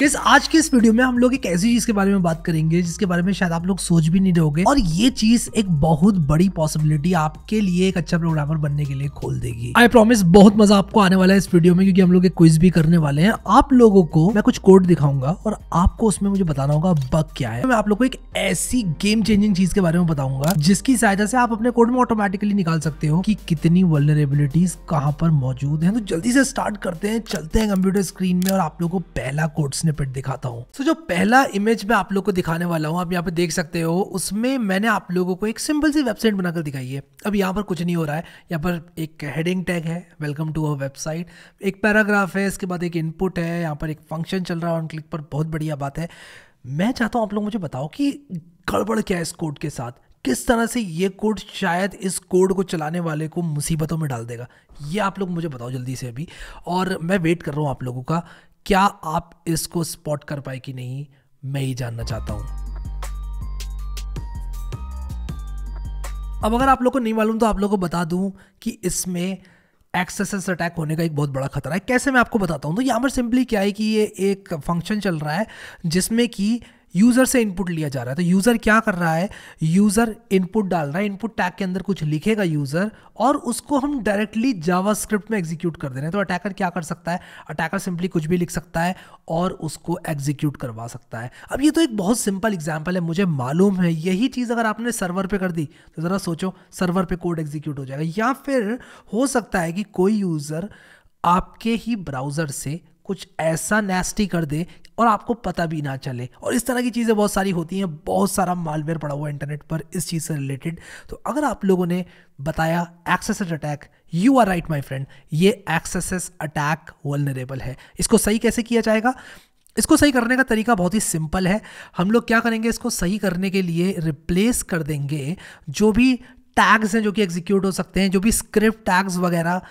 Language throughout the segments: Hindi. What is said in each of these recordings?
किस आज के इस वीडियो में हम लोग एक ऐसी चीज के बारे में बात करेंगे जिसके बारे में शायद आप लोग सोच भी नहीं रहोगे और ये चीज एक बहुत बड़ी पॉसिबिलिटी आपके लिए एक अच्छा प्रोग्रामर बनने के लिए खोल देगी आई प्रॉमिस बहुत मजा आपको आने वाला है इस वीडियो में क्योंकि हम लोग एक क्विज भी करने वाले हैं आप लोगों को मैं कुछ कोड दिखाऊंगा और आपको उसमें मुझे बताना होगा बग क्या है मैं आप लोग को एक ऐसी गेम चेंजिंग चीज के बारे में बताऊंगा जिसकी सहायता से आप अपने कोड में ऑटोमेटिकली निकाल सकते हो कि कितनी वर्नरेबिलिटीज कहाँ पर मौजूद है तो जल्दी से स्टार्ट करते हैं चलते हैं कंप्यूटर स्क्रीन में और आप लोग को पहला कोड स्निपेट दिखाता हूँ so, जो पहला इमेज मैं आप लोग को दिखाने वाला हूँ आप यहाँ पे देख सकते हो उसमें मैंने आप लोगों को एक सिंपल सी वेबसाइट बनाकर दिखाई है अब यहाँ पर कुछ नहीं हो रहा है यहाँ पर एक हेडिंग टैग है वेलकम टू अवर वेबसाइट एक पैराग्राफ है इसके बाद एक इनपुट है यहाँ पर एक फंक्शन चल रहा है ऑन क्लिक पर बहुत बढ़िया बात है मैं चाहता हूँ आप लोग मुझे बताओ कि गड़बड़ क्या है इस कोड के साथ किस तरह से ये कोड शायद इस कोड को चलाने वाले को मुसीबतों में डाल देगा ये आप लोग मुझे बताओ जल्दी से अभी और मैं वेट कर रहा हूँ आप लोगों का क्या आप इसको स्पॉट कर पाए कि नहीं मैं ये जानना चाहता हूं अब अगर आप लोग को नहीं मालूम तो आप लोग को बता दूं कि इसमें एक्सेसेस अटैक होने का एक बहुत बड़ा खतरा है कैसे मैं आपको बताता हूं तो यहां पर सिंपली क्या है कि ये एक फंक्शन चल रहा है जिसमें कि यूज़र से इनपुट लिया जा रहा है तो यूज़र क्या कर रहा है यूज़र इनपुट डाल रहा है इनपुट टैग के अंदर कुछ लिखेगा यूज़र और उसको हम डायरेक्टली जावास्क्रिप्ट में एग्जीक्यूट कर दे रहे हैं तो अटैकर क्या कर सकता है अटैकर सिंपली कुछ भी लिख सकता है और उसको एग्जीक्यूट करवा सकता है अब ये तो एक बहुत सिंपल एग्जाम्पल है मुझे मालूम है यही चीज़ अगर आपने सर्वर पर कर दी तो ज़रा सोचो सर्वर पर कोड एग्जीक्यूट हो जाएगा या फिर हो सकता है कि कोई यूज़र आपके ही ब्राउज़र से कुछ ऐसा नेस्टी कर दे और आपको पता भी ना चले और इस तरह की चीज़ें बहुत सारी होती हैं बहुत सारा मालवेयर पड़ा हुआ है इंटरनेट पर इस चीज़ से रिलेटेड तो अगर आप लोगों ने बताया XSS attack you are right my friend ये एक्सेसेस अटैक वलनरेबल है इसको सही कैसे किया जाएगा इसको सही करने का तरीका बहुत ही सिंपल है हम लोग क्या करेंगे इसको सही करने के लिए रिप्लेस कर देंगे जो भी टैग्स हैं जो कि एग्जीक्यूट हो सकते हैं जो भी स्क्रिप्ट टैग्स वगैरह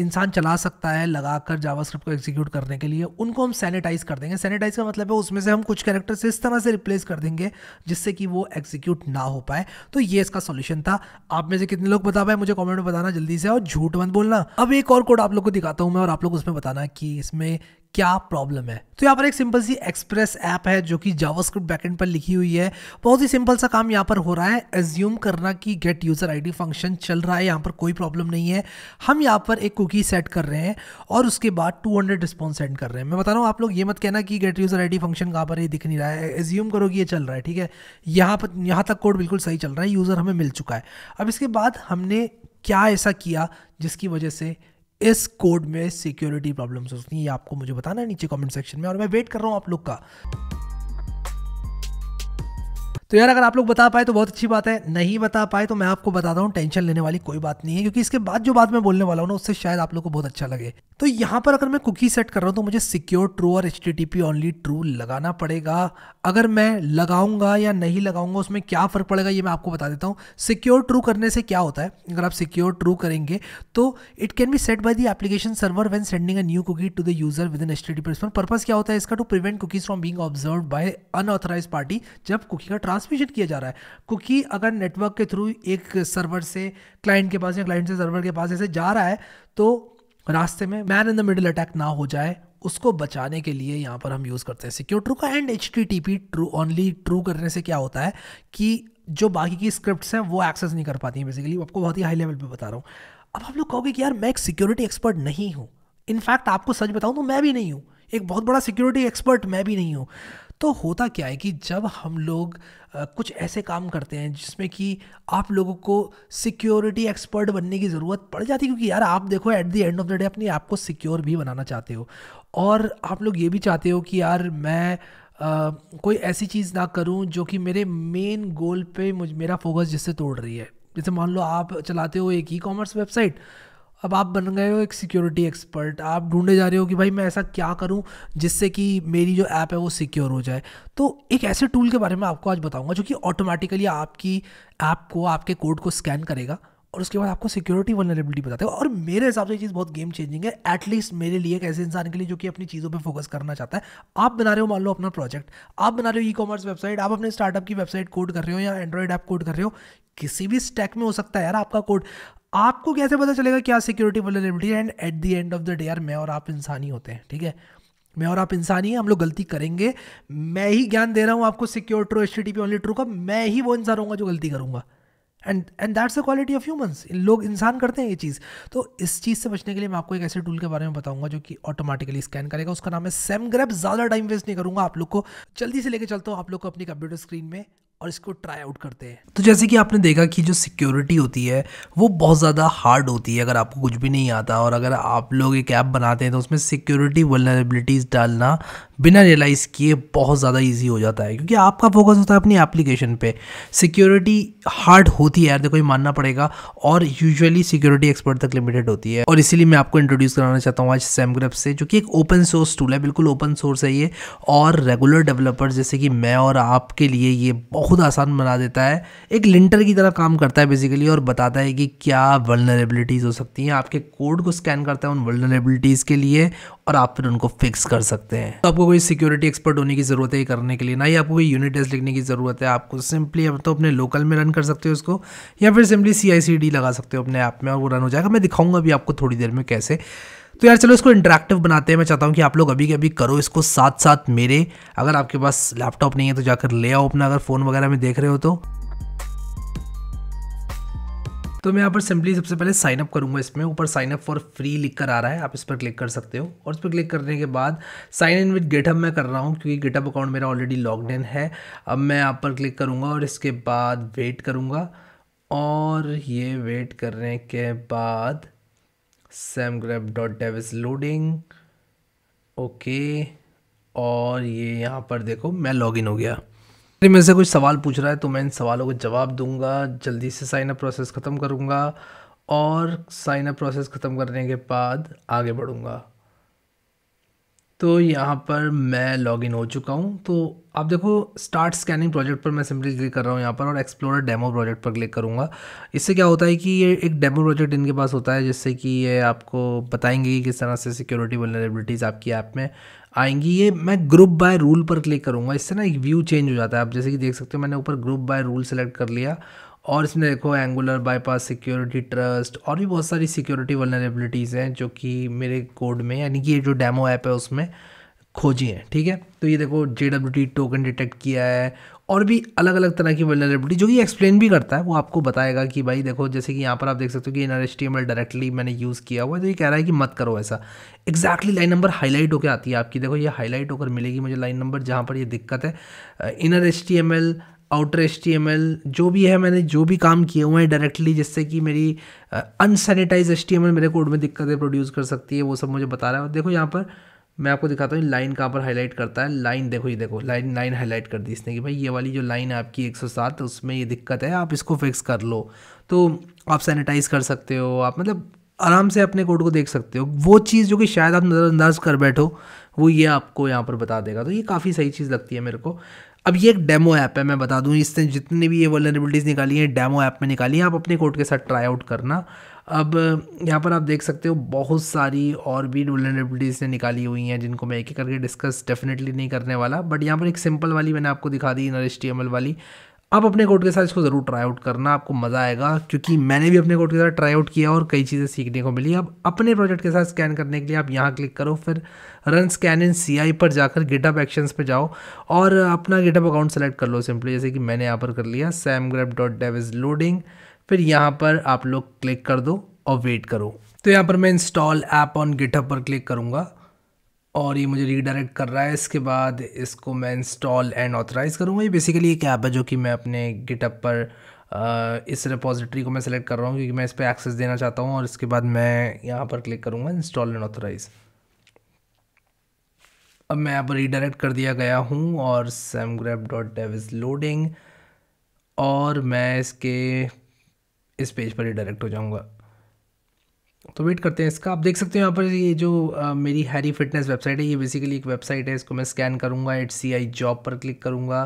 इंसान चला सकता है लगाकर जावा स्क्रिप्ट को एग्जीक्यूट करने के लिए उनको हम सैनिटाइज कर देंगे सैनिटाइज का मतलब है उसमें से हम कुछ कैरेक्टर्स इस तरह से रिप्लेस कर देंगे जिससे कि वो एग्जीक्यूट ना हो पाए तो ये इसका सोल्यूशन था आप में से कितने लोग बता पाए मुझे कॉमेंट में बताना जल्दी से और झूठ मत बोलना अब एक और कोड आप लोग को दिखाता हूँ मैं और आप लोग उसमें बताना कि इसमें क्या प्रॉब्लम है तो यहाँ पर एक सिंपल सी एक्सप्रेस ऐप है जो कि जावास्क्रिप्ट बैकेंड पर लिखी हुई है बहुत ही सिंपल सा काम यहाँ पर हो रहा है एज्यूम करना कि गेट यूज़र आईडी फंक्शन चल रहा है यहाँ पर कोई प्रॉब्लम नहीं है हम यहाँ पर एक कुकी सेट कर रहे हैं और उसके बाद 200 हंड्रेड रिस्पॉन्स सेंड कर रहे हैं मैं बता रहा हूँ आप लोग ये मत कहना कि गेट यूज़र आई फंक्शन कहाँ पर ये दिख नहीं रहा है एज्यूम करो कि ये चल रहा है ठीक है यहाँ पर यहाँ तक कोड बिल्कुल सही चल रहा है यूज़र हमें मिल चुका है अब इसके बाद हमने क्या ऐसा किया जिसकी वजह से इस कोड में सिक्योरिटी प्रॉब्लम्स होती हैं ये आपको मुझे बताना है नीचे कमेंट सेक्शन में और मैं वेट कर रहा हूँ आप लोग का तो यार अगर आप लोग बता पाए तो बहुत अच्छी बात है नहीं बता पाए तो मैं आपको बताता हूँ टेंशन लेने वाली कोई बात नहीं है क्योंकि इसके बाद जो बात मैं बोलने वाला हूँ ना उससे शायद आप लोग को बहुत अच्छा लगे तो यहाँ पर अगर मैं कुकी सेट कर रहा हूँ तो मुझे सिक्योर ट्रू और एच ओनली ट्रू लगाना पड़ेगा अगर मैं लगाऊंगा या नहीं लगाऊंगा उसमें क्या फ़र्क पड़ेगा ये मैं आपको बता देता हूँ सिक्योर ट्रू करने से क्या होता है अगर आप सिक्योर ट्रू करेंगे तो it can be set by the application server when sending a new cookie to the user within H T purpose क्या होता है इसका to prevent cookies from being observe by unauthorise party जब कुकी का ट्रांस ट्रांसमिशन किया जा रहा है क्योंकि अगर नेटवर्क के थ्रू एक सर्वर से क्लाइंट के पास या क्लाइंट से सर्वर के पास ऐसे जा रहा है तो रास्ते में man in the middle attack ना हो जाए उसको बचाने के लिए यहाँ पर हम यूज़ करते हैं सिक्योर ट्रू का and H T T P true only true करने से क्या होता है कि जो बाकी की स्क्रिप्ट्स हैं वो एक्सेस नहीं कर पाती हैं बेसिकली आपको बहुत ही हाई लेवल पे बता रहा हूँ अब आप लोग कहोगे कि यार मैं एक सिक्योरिटी एक्सपर्ट नहीं हूँ इनफैक्ट आपको सच बताऊँ तो मैं भी नहीं हूँ एक बहुत बड़ा सिक्योरिटी एक्सपर्ट मैं भी नहीं हूँ तो होता क्या है कि जब हम लोग कुछ ऐसे काम करते हैं जिसमें कि आप लोगों को सिक्योरिटी एक्सपर्ट बनने की ज़रूरत पड़ जाती है क्योंकि यार आप देखो at the end of the day अपने आप को सिक्योर भी बनाना चाहते हो और आप लोग ये भी चाहते हो कि यार मैं Uh, कोई ऐसी चीज़ ना करूं जो कि मेरे मेन गोल पे मुझ मेरा फोकस जिससे तोड़ रही है जैसे मान लो आप चलाते हो एक ई कॉमर्स वेबसाइट अब आप बन गए हो एक सिक्योरिटी एक्सपर्ट आप ढूंढे जा रहे हो कि भाई मैं ऐसा क्या करूं जिससे कि मेरी जो ऐप है वो सिक्योर हो जाए तो एक ऐसे टूल के बारे में आपको आज बताऊंगा जो कि ऑटोमेटिकली आपकी ऐप आप को आपके कोड को स्कैन करेगा और उसके बाद आपको सिक्योरिटी वनरेबिलिटी बताते हैं और मेरे हिसाब से ये चीज़ बहुत गेम चेंजिंग है एटलीस्ट मेरे लिए एक ऐसे इंसान के लिए जो कि अपनी चीज़ों पे फोकस करना चाहता है आप बना रहे हो मान लो अपना प्रोजेक्ट आप बना रहे हो ई कॉमर्स वेबसाइट आप अपने स्टार्टअप की वेबसाइट कोड कर रहे हो या एंड्रॉइड ऐप कोड कर रहे हो किसी भी स्टैक में हो सकता है यार आपका कोड आपको कैसे पता चलेगा क्या security vulnerability and at the end of the day यार मैं और आप इंसान ही होते हैं ठीक है मैं और आप इंसान ही हैं हम लोग गलती करेंगे मैं ही ज्ञान दे रहा हूँ आपको secure true S T P only true का मैं ही वो इंसान होगा जो गलती करूँगा and and that's a quality of humans लोग इंसान करते हैं ये चीज़ तो इस चीज़ से बचने के लिए मैं आपको एक ऐसे टूल के बारे में बताऊंगा जो कि ऑटोमेटिकली स्कैन करेगा उसका नाम है सेम ग्रैप ज़्यादा टाइम वेस्ट नहीं करूँगा आप लोग को जल्दी से लेके चलता हूँ आप लोग को अपनी कंप्यूटर स्क्रीन में और इसको ट्राई आउट करते हैं तो जैसे कि आपने देखा कि जो सिक्योरिटी होती है वो बहुत ज़्यादा हार्ड होती है अगर आपको कुछ भी नहीं आता और अगर आप लोग एक ऐप बनाते हैं तो उसमें सिक्योरिटी वलनरेबिलिटीज़ डालना बिना रियलाइज़ किए बहुत ज़्यादा ईजी हो जाता है क्योंकि आपका फोकस होता है अपनी एप्लीकेशन पर सिक्योरिटी हार्ड होती है यार देखो ये मानना पड़ेगा और यूजुअली सिक्योरिटी एक्सपर्ट तक लिमिटेड होती है और इसीलिए मैं आपको इंट्रोड्यूस कराना चाहता हूँ आज सेमग्रप से जो कि एक ओपन सोर्स टूल है बिल्कुल ओपन सोर्स है ये और रेगुलर डेवलपर जैसे कि मैं और आपके लिए ये बहुत खुद आसान बना देता है एक लिंटर की तरह काम करता है बेसिकली और बताता है कि क्या वर्नरेबिलिटीज़ हो सकती हैं आपके कोड को स्कैन करता है उन वर्नरेबिलिटीज़ के लिए और आप फिर उनको फिक्स कर सकते हैं तो आपको कोई सिक्योरिटी एक्सपर्ट होने की ज़रूरत है करने के लिए ना ही आपको कोई यूनिट टेस्ट लिखने की ज़रूरत है आपको सिंपली आप तो अपने लोकल में रन कर सकते हो उसको या फिर सिंपली सी लगा सकते हो अपने ऐप में और वो रन हो जाएगा मैं दिखाऊंगा भी आपको थोड़ी देर में कैसे तो यार चलो इसको इंटरेक्टिव बनाते हैं मैं चाहता हूँ कि आप लोग अभी के अभी करो इसको साथ साथ मेरे अगर आपके पास लैपटॉप नहीं है तो जाकर ले आओ अपना अगर फ़ोन वगैरह में देख रहे हो तो तो मैं यहाँ पर सिंपली सबसे पहले साइनअप करूँगा इसमें ऊपर साइनअप फॉर फ्री लिख कर आ रहा है आप इस पर क्लिक कर सकते हो और इस पर क्लिक करने के बाद साइन इन विद गेटअप मैं कर रहा हूँ क्योंकि गेटअप अकाउंट मेरा ऑलरेडी लॉग इन है अब मैं यहाँ पर क्लिक करूँगा और इसके बाद वेट करूँगा और ये वेट करने के बाद samgrep.dev is loading okay okay. और ये यहाँ पर देखो मैं लॉगिन हो गया मेरे से कुछ सवाल पूछ रहा है तो मैं इन सवालों का जवाब दूंगा जल्दी से साइन अप प्रोसेस ख़त्म करूँगा और साइन अप प्रोसेस ख़त्म करने के बाद आगे बढ़ूँगा तो यहाँ पर मैं लॉगिन हो चुका हूँ तो आप देखो स्टार्ट स्कैनिंग प्रोजेक्ट पर मैं सिंपली क्लिक कर रहा हूँ यहाँ पर और एक्सप्लोर डेमो प्रोजेक्ट पर क्लिक करूँगा इससे क्या होता है कि ये एक डेमो प्रोजेक्ट इनके पास होता है जिससे कि ये आपको बताएंगे कि किस तरह से सिक्योरिटी वनरेबिलिटीज़ आपकी ऐप आप में आएंगी ये मैं ग्रुप बाय रूल पर क्लिक करूँगा इससे ना एक व्यू चेंज हो जाता है आप जैसे कि देख सकते हो मैंने ऊपर ग्रुप बाय रूल सेलेक्ट कर लिया और इसमें देखो एंगुलर बाईपास सिक्योरिटी ट्रस्ट और भी बहुत सारी सिक्योरिटी वनरेबिलिटीज़ हैं जो कि मेरे कोड में यानी कि ये जो डेमो ऐप है उसमें खोजी हैं ठीक है तो ये देखो J W T token detect किया है और भी अलग अलग तरह की वनरेबिलिटी जो कि एक्सप्लेन भी करता है वो आपको बताएगा कि भाई देखो जैसे कि यहाँ पर आप देख सकते हो कि inner H T M L directly मैंने यूज़ किया हुआ है तो ये कह रहा है कि मत करो ऐसा एक्जैक्टली लाइन नंबर हाईलाइट होकर आती है आपकी देखो ये हाईलाइट होकर मिलेगी मुझे लाइन नंबर जहाँ पर ये दिक्कत है inner H T M L outer H जो भी है मैंने जो भी काम किए हुए हैं डायरेक्टली जिससे कि मेरी अनसैनिटाइज एच मेरे कोड में दिक्कतें प्रोड्यूस कर सकती है वो सब मुझे बता रहा है देखो यहाँ पर मैं आपको दिखाता हूँ लाइन कहाँ पर हाईलाइट करता है लाइन देखो ये देखो लाइन लाइन हाईलाइट कर दी इसने कि भाई ये वाली जो लाइन है आपकी 107 उसमें ये दिक्कत है आप इसको फिक्स कर लो तो आप सैनिटाइज कर सकते हो आप मतलब आराम से अपने कोड को देख सकते हो वो चीज़ जो कि शायद आप नज़रअंदाज कर बैठो वो ये आपको यहाँ पर बता देगा तो ये काफ़ी सही चीज़ लगती है मेरे को अब ये एक डेमो ऐप है मैं बता दूँ इसने जितनी भी ये वर्नरेबिलिटीज़ निकाली हैं डेमो ऐप में निकाली हैं आप अपने कोड के साथ ट्राई आउट करना अब यहाँ पर आप देख सकते हो बहुत सारी और भी वर्नरेबिलिटीज़ ने निकाली हुई हैं जिनको मैं एक एक करके डिस्कस डेफिनेटली नहीं करने वाला बट यहाँ पर एक सिंपल वाली मैंने आपको दिखा दी नर एच वाली आप अपने कोट के साथ इसको ज़रूर ट्राई आउट करना आपको मज़ा आएगा क्योंकि मैंने भी अपने कोट के साथ ट्राई आउट किया और कई चीज़ें सीखने को मिली अब अपने प्रोजेक्ट के साथ स्कैन करने के लिए आप यहाँ क्लिक करो फिर रन स्कैन इन सी पर जाकर गिटअप एक्शंस पर जाओ और अपना गिटअप अकाउंट सेलेक्ट कर लो सिंपली जैसे कि मैंने यहाँ पर कर लिया Semgrep dot dev is loading फिर यहाँ पर आप लोग क्लिक कर दो और वेट करो तो यहाँ पर मैं इंस्टॉल ऐप ऑन गिटअप पर क्लिक करूँगा और ये मुझे रीडायरेक्ट कर रहा है इसके बाद इसको मैं इंस्टॉल एंड ऑथराइज़ करूँगा ये बेसिकली एक ऐप है जो कि मैं अपने गिटअप पर इस रिपोजिटरी को मैं सेलेक्ट कर रहा हूँ क्योंकि मैं इस पर एक्सेस देना चाहता हूँ और इसके बाद मैं यहाँ पर क्लिक करूँगा इंस्टॉल एंड ऑथराइज अब मैं यहाँ पर रीडायरेक्ट कर दिया गया हूँ और Semgrep dot dev is loading और मैं इसके इस पेज पर रीडायरेक्ट हो जाऊँगा तो वेट करते हैं इसका आप देख सकते हो यहाँ पर ये जो आ, मेरी हैरी फिटनेस वेबसाइट है ये बेसिकली एक वेबसाइट है इसको मैं स्कैन करूँगा एट सी आई जॉब पर क्लिक करूँगा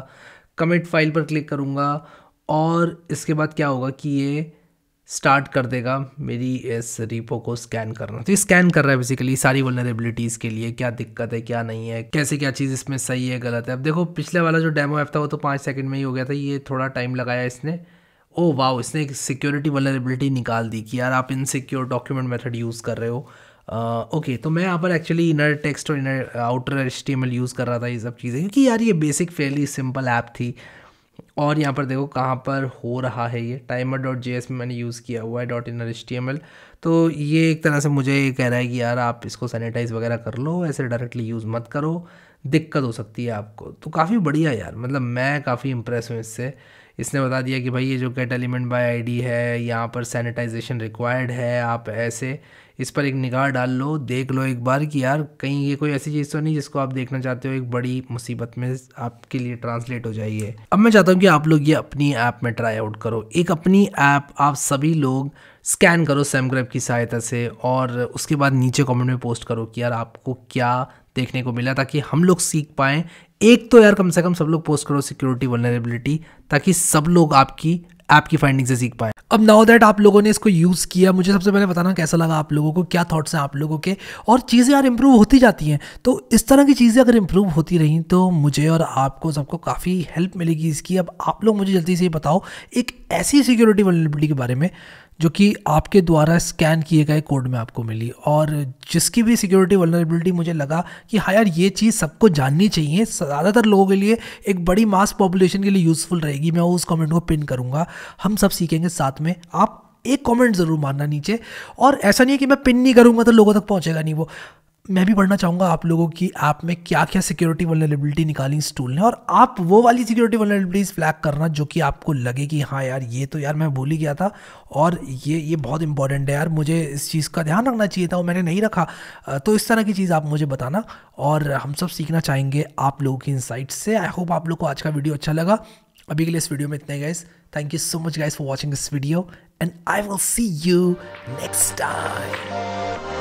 कमिट फाइल पर क्लिक करूँगा और इसके बाद क्या होगा कि ये स्टार्ट कर देगा मेरी इस रिपो को स्कैन करना तो ये स्कैन कर रहा है बेसिकली सारी वनरेबिलिटीज़ के लिए क्या दिक्कत है क्या नहीं है कैसे क्या चीज़ इसमें सही है गलत है अब देखो पिछले वाला जो डेमो ऐप था वो तो पाँच सेकंड में ही हो गया था ये थोड़ा टाइम लगाया इसने ओ वाह इसने एक सिक्योरिटी वलरेबिलिटी निकाल दी कि यार आप इनसिक्योर डॉक्यूमेंट मेथड यूज़ कर रहे हो ओके uh, okay, तो मैं यहाँ पर एक्चुअली इनर टेक्स्ट और इनर आउटर एच यूज़ कर रहा था ये सब चीज़ें क्योंकि यार ये बेसिक फेली सिंपल ऐप थी और यहाँ पर देखो कहाँ पर हो रहा है ये टाइमर डॉट जे में मैंने यूज़ किया हुआ है डॉट इनर एच तो ये एक तरह से मुझे ये कह रहा है कि यार आप इसको सैनिटाइज वगैरह कर लो ऐसे डायरेक्टली यूज़ मत करो दिक्कत हो सकती है आपको तो काफ़ी बढ़िया यार मतलब मैं काफ़ी इम्प्रेस हूँ इससे इसने बता दिया कि भाई ये जो गेट एलिमेंट बाय आईडी है यहाँ पर सैनिटाइजेशन रिक्वायर्ड है आप ऐसे इस पर एक निगाह डाल लो देख लो एक बार कि यार कहीं ये कोई ऐसी चीज़ तो नहीं जिसको आप देखना चाहते हो एक बड़ी मुसीबत में आपके लिए ट्रांसलेट हो जाइए अब मैं चाहता हूँ कि आप लोग ये अपनी ऐप में ट्राई आउट करो एक अपनी ऐप आप सभी लोग स्कैन करो सैमग्रैप की सहायता से और उसके बाद नीचे कमेंट में पोस्ट करो कि यार आपको क्या देखने को मिला ताकि हम लोग सीख पाएँ एक तो यार कम से कम सब लोग पोस्ट करो सिक्योरिटी वनरेबिलिटी ताकि सब लोग आपकी आपकी फाइंडिंग से सीख पाए अब नाउ दैट आप लोगों ने इसको यूज़ किया मुझे सबसे पहले बताना कैसा लगा आप लोगों को क्या थाट्स हैं आप लोगों के और चीज़ें यार इंप्रूव होती जाती हैं तो इस तरह की चीज़ें अगर इम्प्रूव होती रहीं तो मुझे और आपको सबको काफ़ी हेल्प मिलेगी इसकी अब आप लोग मुझे जल्दी से बताओ एक ऐसी सिक्योरिटी वेलेबिलिटी के बारे में जो कि आपके द्वारा स्कैन किए गए कोड में आपको मिली और जिसकी भी सिक्योरिटी वलनरेबिलिटी मुझे लगा कि हाँ यार ये चीज़ सबको जाननी चाहिए ज़्यादातर लोगों के लिए एक बड़ी मास पॉपुलेशन के लिए यूज़फुल रहेगी मैं उस कमेंट को पिन करूँगा हम सब सीखेंगे साथ में आप एक कमेंट ज़रूर मानना नीचे और ऐसा नहीं है कि मैं पिन नहीं करूंगा तो लोगों तक पहुंचेगा नहीं वो मैं भी पढ़ना चाहूंगा आप लोगों की ऐप में क्या क्या सिक्योरिटी वनरेबिलिटी निकाली इस टूल ने और आप वो वाली सिक्योरिटी वनरेबिलिटीज फ्लैग करना जो कि आपको लगे कि हाँ यार ये तो यार मैं भूल ही गया था और ये ये बहुत इंपॉर्टेंट है यार मुझे इस चीज़ का ध्यान रखना चाहिए था वो मैंने नहीं रखा तो इस तरह की चीज़ आप मुझे बताना और हम सब सीखना चाहेंगे आप लोगों की इंसाइट से आई होप आप लोग को आज का वीडियो अच्छा लगा अभी के लिए इस वीडियो में इतना ही guys thank you so much guys for watching this video and I will see you next time